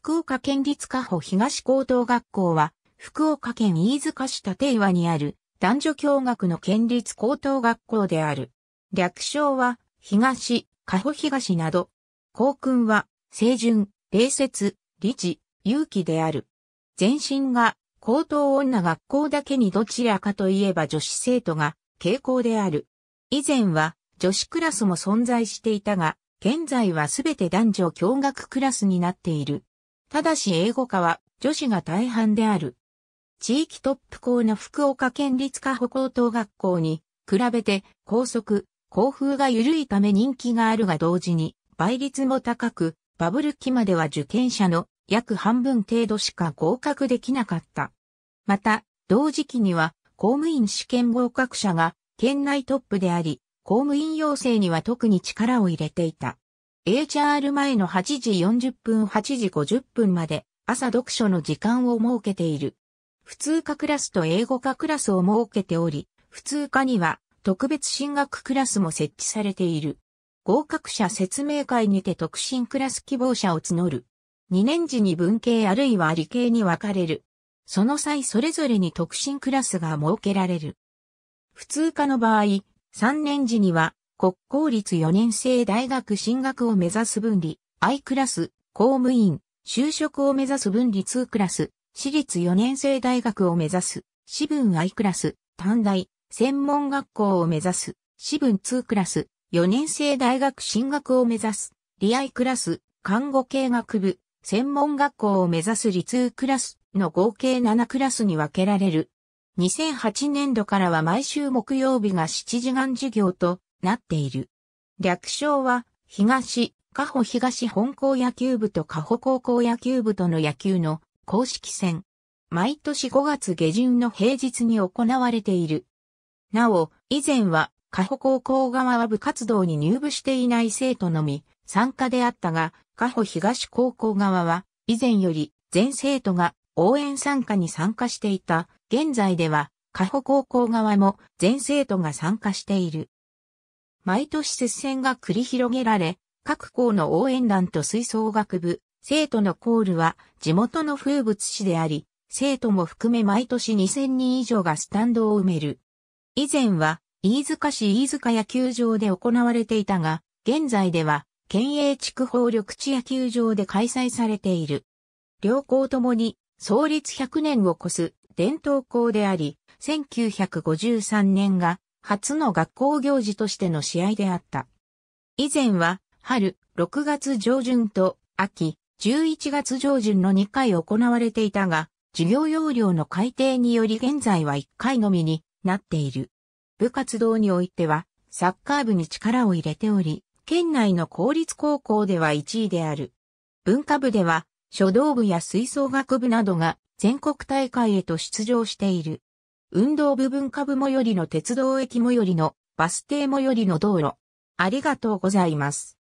福岡県立加穂東高等学校は、福岡県飯塚市立岩にある男女共学の県立高等学校である。略称は、東、加保東など。校訓は、清純、礼節、理智、勇気である。前身が、高等女学校だけにどちらかといえば女子生徒が、傾向である。以前は、女子クラスも存在していたが、現在はすべて男女共学クラスになっている。ただし英語科は女子が大半である。地域トップ校の福岡県立科歩高等学校に比べて高速、校風が緩いため人気があるが同時に倍率も高く、バブル期までは受験者の約半分程度しか合格できなかった。また、同時期には公務員試験合格者が県内トップであり、公務員養成には特に力を入れていた。HR 前の8時40分8時50分まで朝読書の時間を設けている。普通科クラスと英語科クラスを設けており、普通科には特別進学クラスも設置されている。合格者説明会にて特進クラス希望者を募る。2年時に文系あるいは理系に分かれる。その際それぞれに特進クラスが設けられる。普通科の場合、3年時には国公立4年生大学進学を目指す分離、I クラス、公務員、就職を目指す分離2クラス、私立4年生大学を目指す、私分 I クラス、短大、専門学校を目指す、私分2クラス、4年生大学進学を目指す、理 I クラス、看護系学部、専門学校を目指す理通クラスの合計7クラスに分けられる。2008年度からは毎週木曜日が7時間授業となっている。略称は、東、加保東本校野球部と加保高校野球部との野球の公式戦。毎年5月下旬の平日に行われている。なお、以前は、加保高校側は部活動に入部していない生徒のみ、参加であったが、加保東高校側は、以前より全生徒が応援参加に参加していた。現在では、加保高校側も全生徒が参加している。毎年接戦が繰り広げられ、各校の応援団と吹奏楽部、生徒のコールは地元の風物詩であり、生徒も含め毎年2000人以上がスタンドを埋める。以前は、飯塚市飯塚野球場で行われていたが、現在では、県営地区法緑地野球場で開催されている。両校ともに、創立100年を超す伝統校であり、1953年が初の学校行事としての試合であった。以前は、春、6月上旬と、秋、11月上旬の2回行われていたが、授業要領の改定により現在は1回のみになっている。部活動においては、サッカー部に力を入れており、県内の公立高校では1位である。文化部では、書道部や吹奏楽部などが全国大会へと出場している。運動部分株部最寄りの鉄道駅最寄りのバス停最寄りの道路。ありがとうございます。